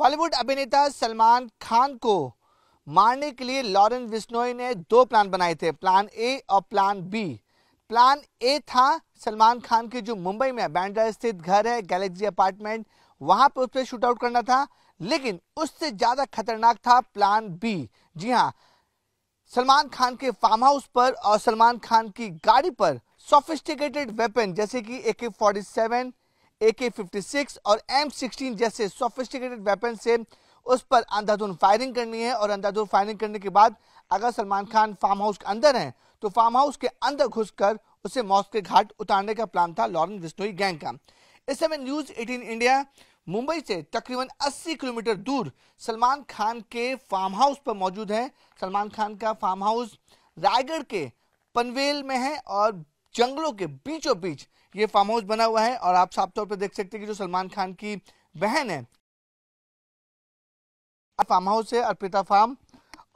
बॉलीवुड अभिनेता सलमान खान को मारने के लिए लॉरेंस बिश्नोई ने दो प्लान बनाए थे प्लान ए और प्लान बी प्लान ए था सलमान खान के जो मुंबई में बैंड्रा स्थित घर है गैलेक्सी अपार्टमेंट वहां पर उस पर शूट आउट करना था लेकिन उससे ज्यादा खतरनाक था प्लान बी जी हाँ सलमान खान के फार्म हाउस पर और सलमान खान की गाड़ी पर सोफिस्टिकेटेड वेपन जैसे कि ए के फोर्टी सेवन ए के और एम सिक्सटीन जैसे सोफिस्टिकेटेड वेपन से उस पर अंधाधुन फायरिंग करनी है और अंधाधुन फायरिंग करने के बाद अगर सलमान खान फार्म हाउस के अंदर हैं तो फार्म हाउस के अंदर घुसकर उसे मौत के घाट उतारने का प्लान था लॉरेंस बिस्नोई गैंग का इस समय न्यूज 18 इंडिया मुंबई से तकरीबन 80 किलोमीटर दूर सलमान खान के फार्म हाउस पर मौजूद है सलमान खान का फार्म हाउस रायगढ़ के पनवेल में है और जंगलों के बीचों बीच ये फार्म हाउस बना हुआ है और आप साफ तौर पर देख सकते हैं कि जो सलमान खान की बहन है फार्म हाउस है अर्पिता फार्म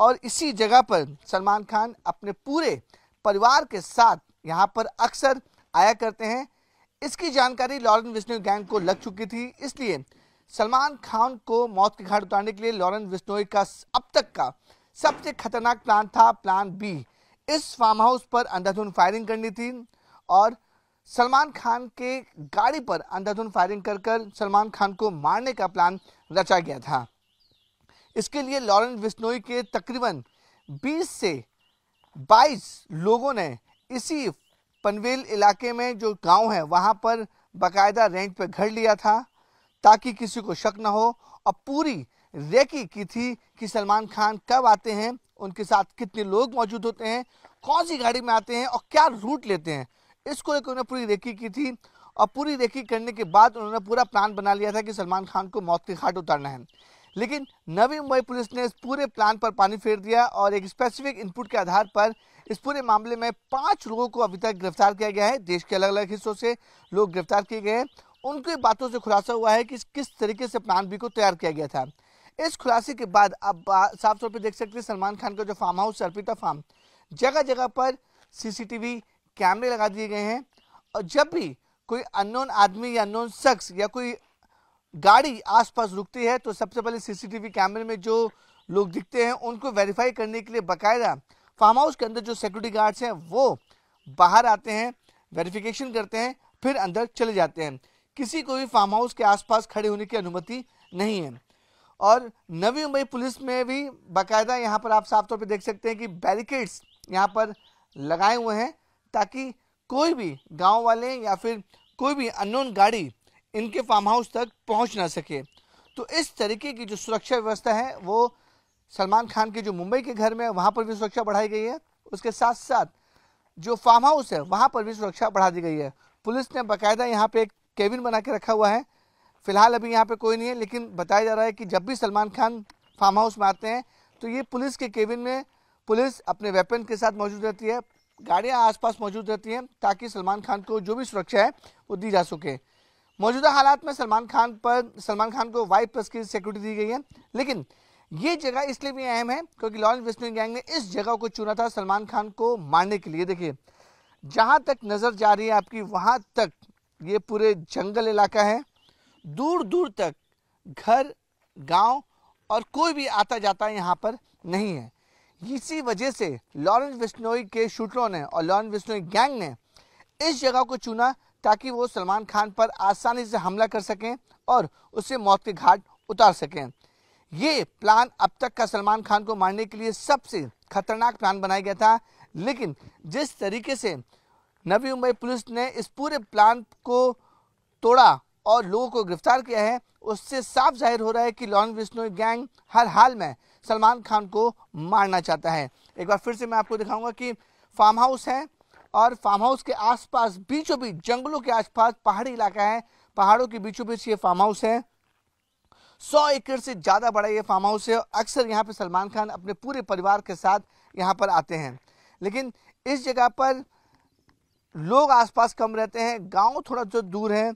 और इसी जगह पर सलमान खान अपने पूरे परिवार के साथ यहाँ पर अक्सर आया करते हैं इसकी जानकारी लॉरेन विश्नोई गैंग को लग चुकी थी इसलिए सलमान खान को मौत के घाट उतारने के लिए लॉरेन विश्नोई का अब तक का सबसे खतरनाक प्लान था प्लान बी इस फार्म हाउस पर अंधाधुन फायरिंग करनी थी और सलमान खान के गाड़ी पर अंधाधुन फायरिंग कर कर सलमान खान को मारने का प्लान रचा गया था इसके लिए लॉरेंस बिश्नोई के तकरीबन 20 से 22 लोगों ने इसी पनवेल इलाके में जो गांव है वहां पर बाकायदा रेंट पर घर लिया था ताकि किसी को शक न हो और पूरी रेकी की थी कि सलमान खान कब आते हैं उनके साथ कितने लोग मौजूद होते हैं कौन सी गाड़ी में आते हैं और क्या रूट लेते हैं इसको लेकर उन्होंने पूरी रेकी की थी और पूरी रेकी करने के बाद उन्होंने पूरा प्लान बना लिया था कि सलमान खान को मौत के घाट उतारना है लेकिन नवी मुंबई पुलिस ने इस पूरे प्लान पर पानी फेर दिया और एक स्पेसिफिक इनपुट के आधार पर इस पूरे मामले में पांच लोगों को अभी तक गिरफ्तार किया गया है देश के अलग अलग हिस्सों से लोग गिरफ्तार किए गए हैं उनकी बातों से खुलासा हुआ है कि किस तरीके से प्लान बी को तैयार किया गया था इस खुलासे के बाद आप साफ तौर पर देख सकते हैं सलमान खान का जो फार्म हाउस अर्पिता फार्म जगह जगह पर सीसीटीवी कैमरे लगा दिए गए हैं और जब भी कोई अननोन आदमी या अननोन शख्स या कोई गाड़ी आसपास रुकती है तो सबसे पहले सीसीटीवी कैमरे में जो लोग दिखते हैं उनको वेरीफाई करने के लिए बाकायदा फार्म हाउस के अंदर जो सिक्योरिटी गार्ड्स हैं वो बाहर आते हैं वेरिफिकेशन करते हैं फिर अंदर चले जाते हैं किसी को भी फार्म हाउस के आसपास खड़े होने की अनुमति नहीं है और नवी मुंबई पुलिस में भी बाकायदा यहाँ पर आप साफ तौर पर देख सकते हैं कि बैरिकेड्स यहाँ पर लगाए हुए हैं ताकि कोई भी गांव वाले या फिर कोई भी अननोन गाड़ी इनके फार्म हाउस तक पहुंच ना सके तो इस तरीके की जो सुरक्षा व्यवस्था है वो सलमान खान के जो मुंबई के घर में वहाँ पर भी सुरक्षा बढ़ाई गई है उसके साथ साथ जो फार्म हाउस है वहाँ पर भी सुरक्षा बढ़ा दी गई है पुलिस ने बाकायदा यहाँ पे एक केबिन बना के रखा हुआ है फिलहाल अभी यहाँ पे कोई नहीं है लेकिन बताया जा रहा है कि जब भी सलमान खान फार्म हाउस में आते हैं तो ये पुलिस के केबिन में पुलिस अपने वेपन के साथ मौजूद रहती है गाड़ियाँ आसपास मौजूद रहती हैं ताकि सलमान खान को जो भी सुरक्षा है वो दी जा सके मौजूदा हालात में सलमान खान पर सलमान खान को वाइट प्लस की सिक्योरिटी दी गई है लेकिन ये जगह इसलिए भी अहम है क्योंकि लॉरेंस वेस्टिंग गैंग ने इस जगह को चुना था सलमान खान को मारने के लिए देखिए जहाँ तक नज़र जा रही है आपकी वहाँ तक ये पूरे जंगल इलाका है दूर दूर तक घर गांव और कोई भी आता जाता यहाँ पर नहीं है इसी वजह से लॉरेंस बिश्नोई के शूटरों ने और लॉरेंस बिश्नोई गैंग ने इस जगह को चुना ताकि वो सलमान खान पर आसानी से हमला कर सकें और उसे मौत के घाट उतार सकें ये प्लान अब तक का सलमान खान को मारने के लिए सबसे खतरनाक प्लान बनाया गया था लेकिन जिस तरीके से नवी मुंबई पुलिस ने इस पूरे प्लान को तोड़ा और लोगों को गिरफ्तार किया है उससे साफ जाहिर हो रहा है कि लॉन विष्णु गैंग हर हाल में सलमान खान को मारना चाहता है एक बार फिर से मैं आपको दिखाऊंगा कि फार्म हाउस है और फार्म हाउस के आसपास बीचों बीच जंगलों के आसपास पहाड़ी इलाका है पहाड़ों के बीचों बीच ये फार्म हाउस है सौ एकड़ से ज़्यादा बड़ा ये फार्म हाउस है अक्सर यहाँ पर सलमान खान अपने पूरे परिवार के साथ यहाँ पर आते हैं लेकिन इस जगह पर लोग आसपास कम रहते हैं गांव थोड़ा जो दूर है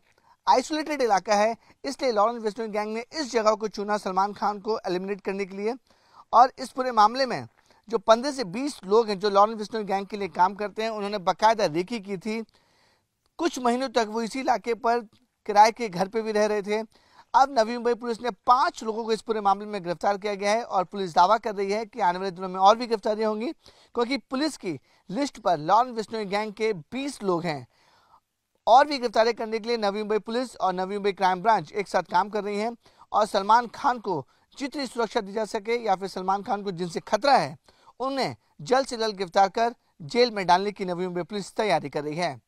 आइसोलेटेड इलाका है इसलिए लॉरेंस वेस्टर्न गैंग ने इस जगह को चुना सलमान खान को एलिमिनेट करने के लिए और इस पूरे मामले में जो पंद्रह से बीस लोग हैं जो लॉरेंस वेस्टर्न गैंग के लिए काम करते हैं उन्होंने बाकायदा रेखी की थी कुछ महीनों तक वो इसी इलाके पर किराए के घर पर भी रह रहे थे अब नवी मुंबई पुलिस ने पाँच लोगों को इस पूरे मामले में गिरफ्तार किया गया है और पुलिस दावा कर रही है कि आने वाले दिनों में और भी गिरफ्तारियां होंगी क्योंकि पुलिस की लिस्ट पर लॉरेंस वेस्टर्न गैंग के बीस लोग हैं और भी गिरफ्तारी करने के लिए नवी मुंबई पुलिस और नवी मुंबई क्राइम ब्रांच एक साथ काम कर रही है और सलमान खान को जितनी सुरक्षा दी जा सके या फिर सलमान खान को जिनसे खतरा है उन्हें जल्द से जल्द गिरफ्तार कर जेल में डालने की नवी मुंबई पुलिस तैयारी कर रही है